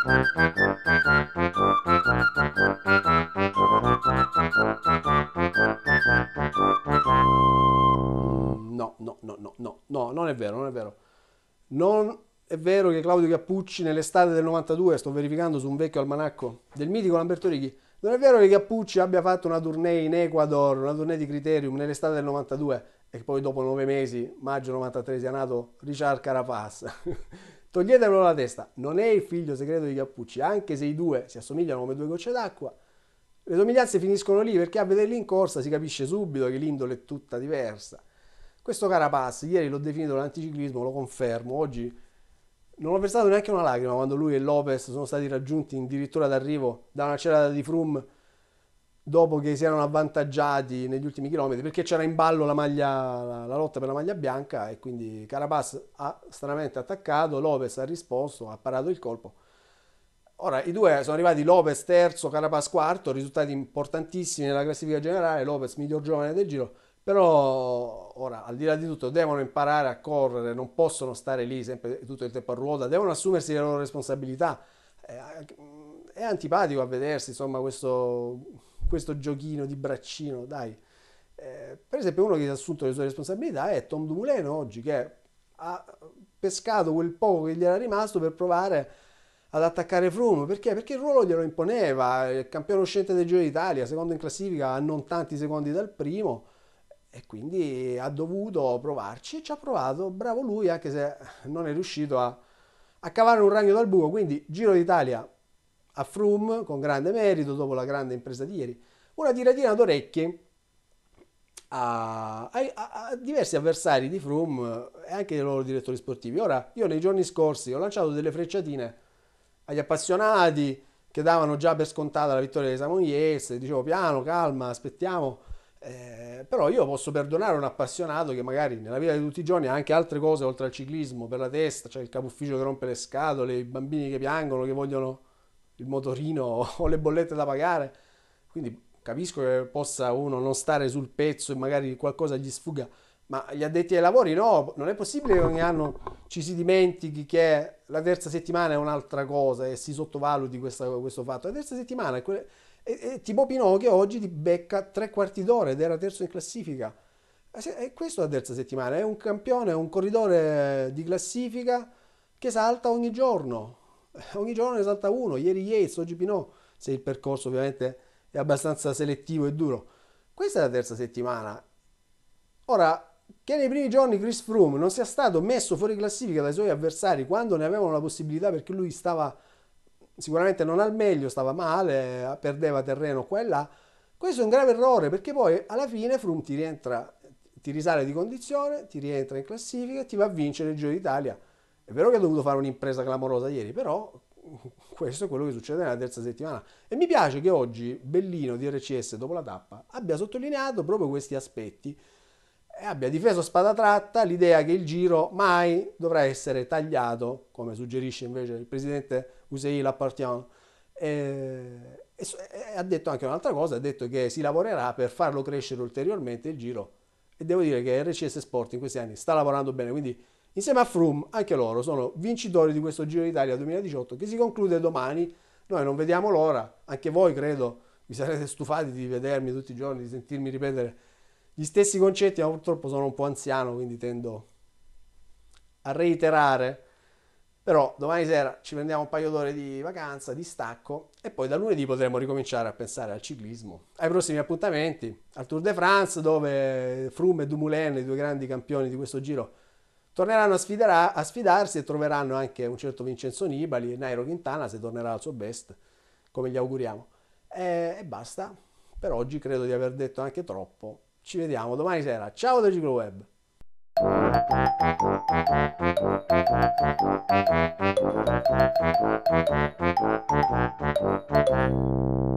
No, no, no, no, no, no, non è vero, non è vero. Non è vero che Claudio Cappucci nell'estate del 92, sto verificando su un vecchio almanacco del mitico Lamberto Righi, non è vero che Cappucci abbia fatto una tournée in Ecuador, una tournée di Criterium nell'estate del 92 e poi dopo nove mesi, maggio 93, sia nato Richard Carapaz. Toglietelo dalla testa, non è il figlio segreto di Cappucci, anche se i due si assomigliano come due gocce d'acqua. Le somiglianze finiscono lì perché a vederli in corsa si capisce subito che l'indole è tutta diversa. Questo Carapaz, ieri l'ho definito l'anticiclismo, lo confermo, oggi non ho versato neanche una lacrima quando lui e Lopez sono stati raggiunti addirittura d'arrivo da una cerata di Froome dopo che si erano avvantaggiati negli ultimi chilometri perché c'era in ballo la, maglia, la, la lotta per la maglia bianca e quindi Carapaz ha stranamente attaccato, Lopez ha risposto, ha parato il colpo. Ora i due sono arrivati Lopez terzo, Carapaz quarto, risultati importantissimi nella classifica generale, Lopez miglior giovane del giro, però ora al di là di tutto devono imparare a correre, non possono stare lì sempre tutto il tempo a ruota, devono assumersi le loro responsabilità. È, eh, è antipatico a vedersi, insomma, questo questo giochino di braccino, dai. Eh, per esempio uno che si è assunto le sue responsabilità è Tom Dumoulin oggi, che ha pescato quel poco che gli era rimasto per provare ad attaccare Froome perché? perché il ruolo glielo imponeva il campione uscente del Giro d'Italia secondo in classifica a non tanti secondi dal primo e quindi ha dovuto provarci e ci ha provato bravo lui anche se non è riuscito a, a cavare un ragno dal buco quindi Giro d'Italia a Froome con grande merito dopo la grande impresa di ieri. Una tiratina d'orecchie a, a, a, diversi avversari di Froome e anche dei loro direttori sportivi. Ora, io nei giorni scorsi ho lanciato delle frecciatine agli appassionati che davano già per scontata la vittoria dei Samoyes, dicevo piano, calma, aspettiamo. Eh, però io posso perdonare un appassionato che magari nella vita di tutti i giorni ha anche altre cose oltre al ciclismo per la testa, c'è cioè il capufficio che rompe le scatole, i bambini che piangono, che vogliono il motorino o le bollette da pagare. Quindi capisco che possa uno non stare sul pezzo e magari qualcosa gli sfuga, ma gli addetti ai lavori no, non è possibile che ogni anno ci si dimentichi che la terza settimana è un'altra cosa e si sottovaluti questa, questo fatto. La terza settimana è quella... E, e tipo Pinocchio oggi ti becca tre quarti d'ora ed era terzo in classifica. Eh, e questo è la terza settimana, è un campione, un corridore di classifica che salta ogni giorno ogni giorno ne salta uno, ieri Yates, oggi Pinot, se il percorso ovviamente è abbastanza selettivo e duro. Questa è la terza settimana. Ora, che nei primi giorni Chris Froome non sia stato messo fuori classifica dai suoi avversari quando ne avevano la possibilità perché lui stava sicuramente non al meglio, stava male, perdeva terreno qua e là, questo è un grave errore perché poi alla fine Froome ti rientra, ti risale di condizione, ti rientra in classifica e ti va a vincere il Giro d'Italia è vero che ha dovuto fare un'impresa clamorosa ieri, però questo è quello che succede nella terza settimana. E mi piace che oggi Bellino di RCS dopo la tappa abbia sottolineato proprio questi aspetti e abbia difeso a spada tratta l'idea che il giro mai dovrà essere tagliato, come suggerisce invece il presidente Usei Lappartion. E, e, e ha detto anche un'altra cosa, ha detto che si lavorerà per farlo crescere ulteriormente il giro e devo dire che RCS Sport in questi anni sta lavorando bene, quindi Insieme a Froome, anche loro sono vincitori di questo Giro d'Italia 2018 che si conclude domani. Noi non vediamo l'ora, anche voi credo vi sarete stufati di vedermi tutti i giorni, di sentirmi ripetere gli stessi concetti, ma purtroppo sono un po' anziano, quindi tendo a reiterare. Però domani sera ci prendiamo un paio d'ore di vacanza, di stacco e poi da lunedì potremo ricominciare a pensare al ciclismo, ai prossimi appuntamenti, al Tour de France dove Froome e Dumoulin, i due grandi campioni di questo giro, torneranno a, sfidera- a, sfidarsi e troveranno anche un certo Vincenzo Nibali e Nairo Quintana se tornerà al suo best, come gli auguriamo. E, e basta, per oggi credo di aver detto anche troppo. Ci vediamo domani sera, ciao da Ciclo Web! Thank you.